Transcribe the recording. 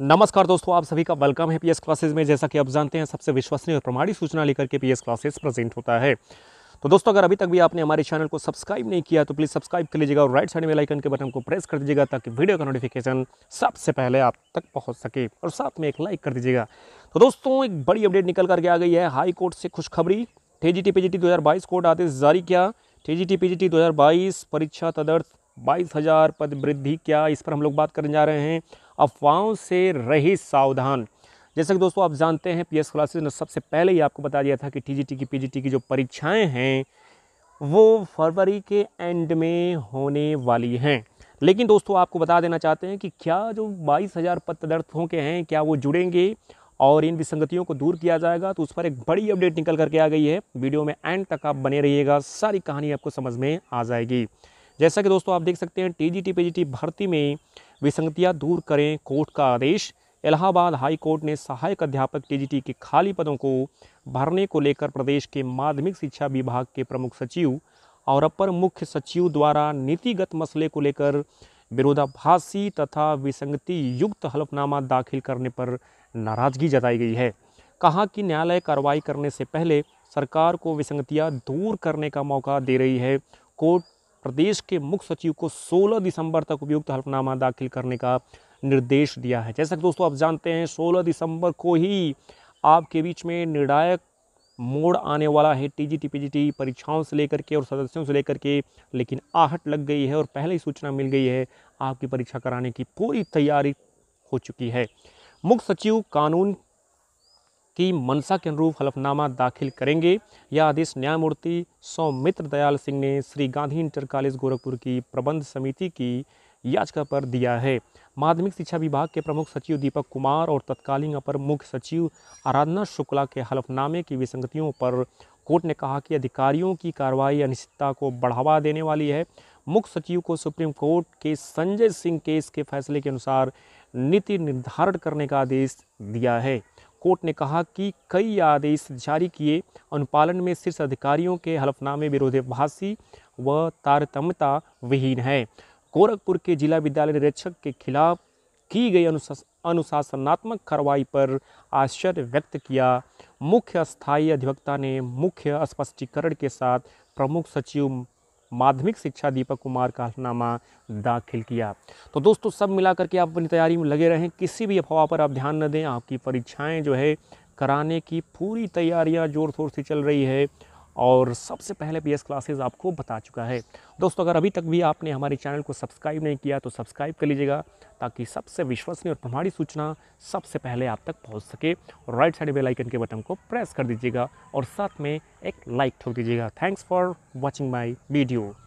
नमस्कार दोस्तों आप सभी का वेलकम है पीएस क्लासेस में जैसा कि आप जानते हैं सबसे विश्वसनीय और प्रमाणी सूचना लेकर के पीएस क्लासेस प्रेजेंट होता है तो दोस्तों अगर अभी तक भी आपने हमारे चैनल को सब्सक्राइब नहीं किया तो प्लीज़ सब्सक्राइब कर लीजिएगा और राइट साइड में लाइकन के बटन को प्रेस कर दीजिएगा ताकि वीडियो का नोटिफिकेशन सबसे पहले आप तक पहुंच सके और साथ में एक लाइक कर दीजिएगा तो दोस्तों एक बड़ी अपडेट निकल करके आ गई है हाई कोर्ट से खुशखबरी टी पीजीटी 2022 कोर्ट आदेश जारी किया टी पीजीटी 2022 परीक्षा तदर्थ बाईस हज़ार पद वृद्धि क्या इस पर हम लोग बात करने जा रहे हैं अफवाहों से रही सावधान जैसा कि दोस्तों आप जानते हैं पीएस क्लासेस ने सबसे पहले ही आपको बता दिया था कि टीजीटी की पीजीटी की जो परीक्षाएं हैं वो फरवरी के एंड में होने वाली हैं लेकिन दोस्तों आपको बता देना चाहते हैं कि क्या जो बाईस हज़ार पत्रदर्थों के हैं क्या वो जुड़ेंगे और इन विसंगतियों को दूर किया जाएगा तो उस पर एक बड़ी अपडेट निकल करके आ गई है वीडियो में एंड तक आप बने रहिएगा सारी कहानी आपको समझ में आ जाएगी जैसा कि दोस्तों आप देख सकते हैं टी जी भर्ती में विसंगतियां दूर करें कोर्ट का आदेश इलाहाबाद हाई कोर्ट ने सहायक अध्यापक टीजीटी के खाली पदों को भरने को लेकर प्रदेश के माध्यमिक शिक्षा विभाग के प्रमुख सचिव और अपर मुख्य सचिव द्वारा नीतिगत मसले को लेकर विरोधाभासी तथा विसंगति युक्त हलफनामा दाखिल करने पर नाराजगी जताई गई है कहा कि न्यायालय कार्रवाई करने से पहले सरकार को विसंगतियां दूर करने का मौका दे रही है कोर्ट प्रदेश के मुख्य सचिव को 16 दिसंबर तक उपयुक्त हल्फनामा दाखिल करने का निर्देश दिया है जैसा कि दोस्तों आप जानते हैं 16 दिसंबर को ही आपके बीच में निर्णायक मोड़ आने वाला है टीजी टीपीजीटी परीक्षाओं से लेकर के और सदस्यों से लेकर के लेकिन आहट लग गई है और पहले ही सूचना मिल गई है आपकी परीक्षा कराने की पूरी तैयारी हो चुकी है मुख्य सचिव कानून की मनसा के अनुरूप हलफनामा दाखिल करेंगे यह आदेश न्यायमूर्ति सौमित्र दयाल सिंह ने श्री गांधी इंटर कॉलेज गोरखपुर की प्रबंध समिति की याचिका पर दिया है माध्यमिक शिक्षा विभाग के प्रमुख सचिव दीपक कुमार और तत्कालीन अपर मुख्य सचिव आराधना शुक्ला के हलफनामे की विसंगतियों पर कोर्ट ने कहा कि अधिकारियों की कार्रवाई अनिश्चितता को बढ़ावा देने वाली है मुख्य सचिव को सुप्रीम कोर्ट के संजय सिंह केस के फैसले के अनुसार नीति निर्धारण करने का आदेश दिया है कोर्ट ने कहा कि कई आदेश जारी किए अनुपालन में शीर्ष अधिकारियों के हलफनामे विरोधाभासी व तारतम्यता विहीन है गोरखपुर के जिला विद्यालय निरीक्षक के खिलाफ की गई अनुशासनात्मक कार्रवाई पर आश्चर्य व्यक्त किया मुख्य स्थायी अधिवक्ता ने मुख्य स्पष्टीकरण के साथ प्रमुख सचिव माध्यमिक शिक्षा दीपक कुमार का हलफनामा दाखिल किया तो दोस्तों सब मिलाकर के आप अपनी तैयारी में लगे रहें किसी भी अफवाह पर आप ध्यान न दें आपकी परीक्षाएँ जो है कराने की पूरी तैयारियाँ ज़ोर शोर से चल रही है और सबसे पहले पी क्लासेज आपको बता चुका है दोस्तों अगर अभी तक भी आपने हमारे चैनल को सब्सक्राइब नहीं किया तो सब्सक्राइब कर लीजिएगा ताकि सबसे विश्वसनीय और प्रमाणी सूचना सबसे पहले आप तक पहुंच सके और राइट साइड बेल आइकन के बटन को प्रेस कर दीजिएगा और साथ में एक लाइक ठोक दीजिएगा thanks for watching my video